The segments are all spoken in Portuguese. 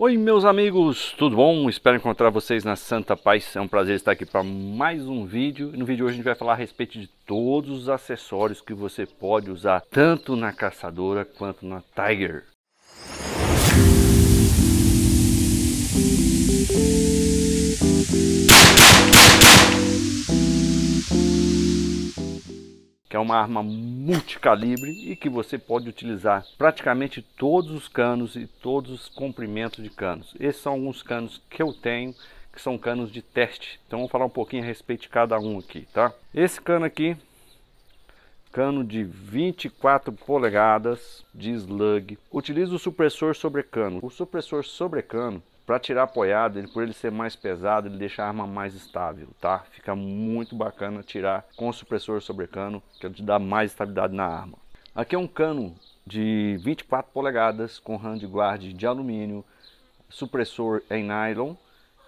Oi, meus amigos, tudo bom? Espero encontrar vocês na Santa Paz. É um prazer estar aqui para mais um vídeo. no vídeo de hoje a gente vai falar a respeito de todos os acessórios que você pode usar tanto na caçadora quanto na Tiger. que é uma arma multicalibre e que você pode utilizar praticamente todos os canos e todos os comprimentos de canos. Esses são alguns canos que eu tenho, que são canos de teste. Então vamos falar um pouquinho a respeito de cada um aqui, tá? Esse cano aqui, cano de 24 polegadas de slug, utiliza o supressor cano. O supressor cano. Para tirar apoiado, ele, por ele ser mais pesado, ele deixa a arma mais estável, tá? Fica muito bacana tirar com o supressor sobre cano, que ele é te dá mais estabilidade na arma. Aqui é um cano de 24 polegadas com handguard de alumínio, supressor em nylon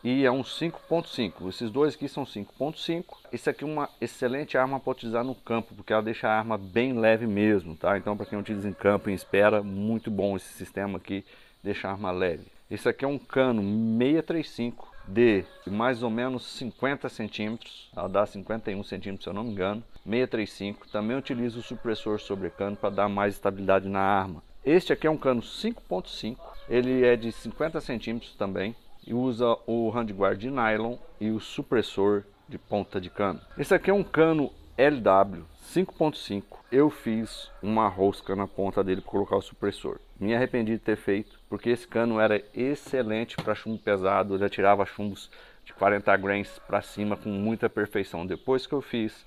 e é um 5.5. Esses dois aqui são 5.5. esse aqui é uma excelente arma para utilizar no campo, porque ela deixa a arma bem leve mesmo, tá? Então para quem utiliza em campo e espera, muito bom esse sistema aqui, deixa a arma leve. Esse aqui é um cano 635 de mais ou menos 50 centímetros, ela dar 51 centímetros se eu não me engano, 635. Também utilizo o supressor sobre cano para dar mais estabilidade na arma. Este aqui é um cano 5.5, ele é de 50 centímetros também e usa o handguard de nylon e o supressor de ponta de cano. Esse aqui é um cano LW 5.5, eu fiz uma rosca na ponta dele para colocar o supressor. Me arrependi de ter feito, porque esse cano era excelente para chumbo pesado, eu já tirava chumbos de 40 grains para cima com muita perfeição. Depois que eu fiz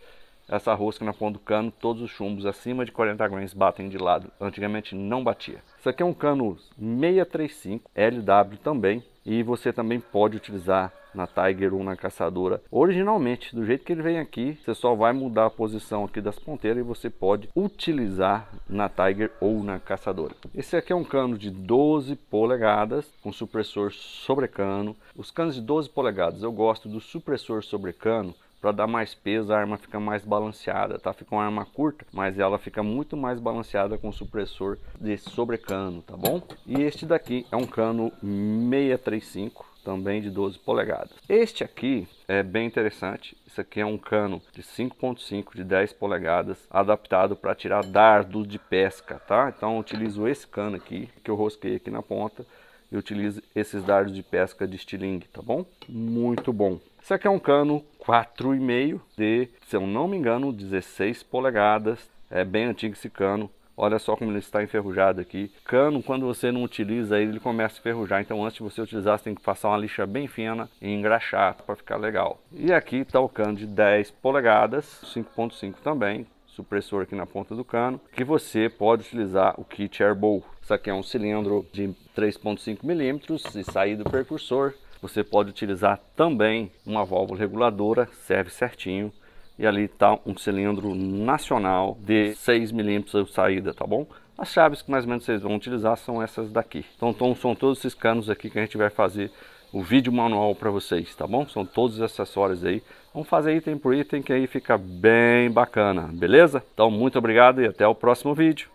essa rosca na ponta do cano, todos os chumbos acima de 40 grains batem de lado. Antigamente não batia. Isso aqui é um cano 635 LW também, e você também pode utilizar na Tiger 1 na caçadora originalmente do jeito que ele vem aqui você só vai mudar a posição aqui das ponteiras e você pode utilizar na Tiger ou na caçadora esse aqui é um cano de 12 polegadas com supressor sobre cano os canos de 12 polegadas eu gosto do supressor sobre cano para dar mais peso, a arma fica mais balanceada, tá? Fica uma arma curta, mas ela fica muito mais balanceada com supressor de sobrecano, tá bom? E este daqui é um cano 635 também de 12 polegadas. Este aqui é bem interessante. Isso aqui é um cano de 5.5 de 10 polegadas, adaptado para tirar dardos de pesca, tá? Então utilizo esse cano aqui, que eu rosquei aqui na ponta, e utilizo esses dardos de pesca de estilingue, tá bom? Muito bom. Isso aqui é um cano 4,5 de, se eu não me engano, 16 polegadas. É bem antigo esse cano, Olha só como ele está enferrujado aqui. Cano, quando você não utiliza ele, ele começa a enferrujar. Então, antes de você utilizar, você tem que passar uma lixa bem fina e engraxar para ficar legal. E aqui está o cano de 10 polegadas, 5.5 também, supressor aqui na ponta do cano, que você pode utilizar o kit Airbow. Isso aqui é um cilindro de 3.5 milímetros e sair do percursor. Você pode utilizar também uma válvula reguladora, serve certinho e ali está um cilindro nacional de 6 milímetros de saída, tá bom? As chaves que mais ou menos vocês vão utilizar são essas daqui. Então, são todos esses canos aqui que a gente vai fazer o vídeo manual para vocês, tá bom? São todos os acessórios aí. Vamos fazer item por item que aí fica bem bacana, beleza? Então, muito obrigado e até o próximo vídeo.